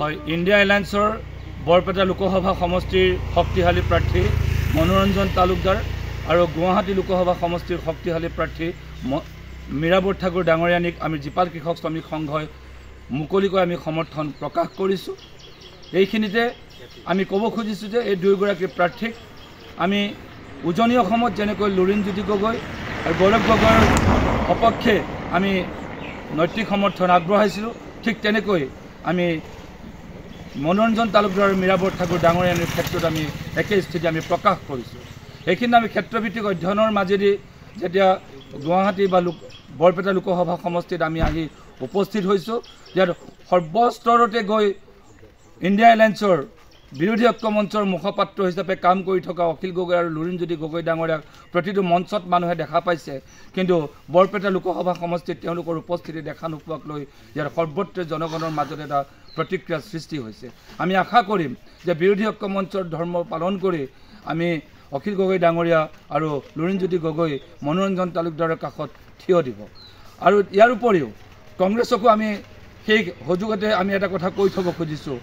হয় ইণ্ডিয়া এলায়েন্সৰ বৰপেটা লোকসভা সমষ্টিৰ শক্তিশালী প্ৰাৰ্থী মনোৰঞ্জন তালুকদাৰ আৰু গুৱাহাটী লোকসভা সমষ্টিৰ শক্তিশালী প্ৰাৰ্থী ম মীৰাবৰ ঠাকুৰ ডাঙৰীয়ানীক আমি জীপাল কৃষক শ্ৰমিক সংঘই মুকলিকৈ আমি সমৰ্থন প্ৰকাশ কৰিছোঁ এইখিনিতে আমি ক'ব খুজিছোঁ যে এই দুয়োগৰাকী প্ৰাৰ্থীক আমি উজনি অসমত যেনেকৈ লুৰিণজ্যোতি গগৈ আৰু গৌৰৱ গগৈৰ সপক্ষে আমি নৈতিক সমৰ্থন আগবঢ়াইছিলোঁ ঠিক তেনেকৈ আমি মনোৰঞ্জন তালুকদাৰ আৰু মীৰাবৰ ঠাকুৰ ডাঙৰীয়ানীৰ ক্ষেত্ৰত আমি একে স্থিতি আমি প্ৰকাশ কৰিছোঁ সেইখিনি আমি ক্ষেত্ৰভিত্তিক অধ্যয়নৰ মাজেদি যেতিয়া গুৱাহাটী বা লোক বৰপেটা লোকসভা সমষ্টিত আমি আহি উপস্থিত হৈছোঁ ইয়াত সৰ্বস্তৰতে গৈ ইণ্ডিয়া এলায়েন্সৰ বিৰোধী ঐক্য মঞ্চৰ মুখপাত্ৰ হিচাপে কাম কৰি থকা অখিল গগৈ আৰু লুৰিণজ্যোতি গগৈ ডাঙৰীয়াক প্ৰতিটো মঞ্চত মানুহে দেখা পাইছে কিন্তু বৰপেটা লোকসভা সমষ্টিত তেওঁলোকৰ উপস্থিতি দেখা নোপোৱাক লৈ ইয়াৰ সৰ্বত্ৰে জনগণৰ মাজত এটা প্ৰতিক্ৰিয়াৰ সৃষ্টি হৈছে আমি আশা কৰিম যে বিৰোধী ঐক্য মঞ্চৰ ধৰ্ম পালন কৰি আমি অখিল গগৈ ডাঙৰীয়া আৰু লুৰিণজ্যোতি গগৈ মনোৰঞ্জন তালুকদাৰৰ কাষত থিয় দিব আৰু ইয়াৰ উপৰিও কংগ্ৰেছকো আমি সেই সুযোগতে আমি এটা কথা কৈ থ'ব খুজিছোঁ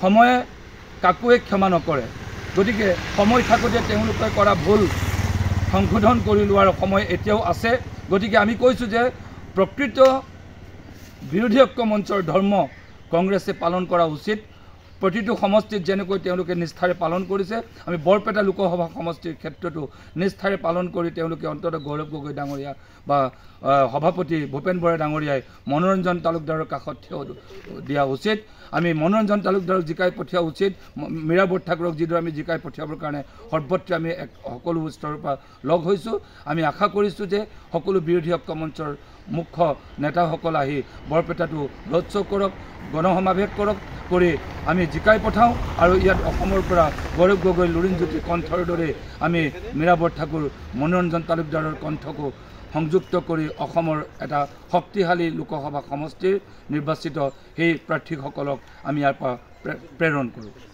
সময়ে কাকোৱে ক্ষমা নকৰে গতিকে সময় থাকোঁতে তেওঁলোকে কৰা ভুল সংশোধন কৰি লোৱাৰ সময় এতিয়াও আছে গতিকে আমি কৈছোঁ যে প্ৰকৃত বিৰোধী ঐক্য মঞ্চৰ ধৰ্ম কংগ্ৰেছে পালন কৰা উচিত প্ৰতিটো সমষ্টিত যেনেকৈ তেওঁলোকে নিষ্ঠাৰে পালন কৰিছে আমি বৰপেটা লোকসভা সমষ্টিৰ ক্ষেত্ৰতো নিষ্ঠাৰে পালন কৰি তেওঁলোকে অন্তত গৌৰৱ গগৈ ডাঙৰীয়া বা সভাপতি ভূপেন বৰা ডাঙৰীয়াই মনোৰঞ্জন তালুকদাৰৰ কাষত থিয় দিয়া উচিত আমি মনোৰঞ্জন তালুকদাৰক জিকাই পঠিওৱা উচিত মীৰাবৰ ঠাকুৰক যিদৰে আমি জিকাই পঠিয়াবৰ কাৰণে সৰ্বত্ৰে আমি এক সকলো স্তৰৰ পৰা লগ হৈছোঁ আমি আশা কৰিছোঁ যে সকলো বিৰোধী ঐক্য মঞ্চৰ মুখ্য নেতাসকল আহি বৰপেটাটো ৰোড শ্ব' কৰক গণসমাৱেশ কৰক কৰি আমি জিকাই পঠাওঁ আৰু ইয়াত অসমৰ পৰা গৌৰৱ গগৈ লুৰিণজ্যোতি কণ্ঠৰ দৰে আমি মীৰাবৰ ঠাকুৰ মনোৰঞ্জন তালুকদাৰৰ কণ্ঠকো সংযুক্ত কৰি অসমৰ এটা শক্তিশালী লোকসভা সমষ্টিৰ নিৰ্বাচিত সেই প্ৰাৰ্থীসকলক আমি ইয়াৰ পৰা প্ৰেৰণ কৰোঁ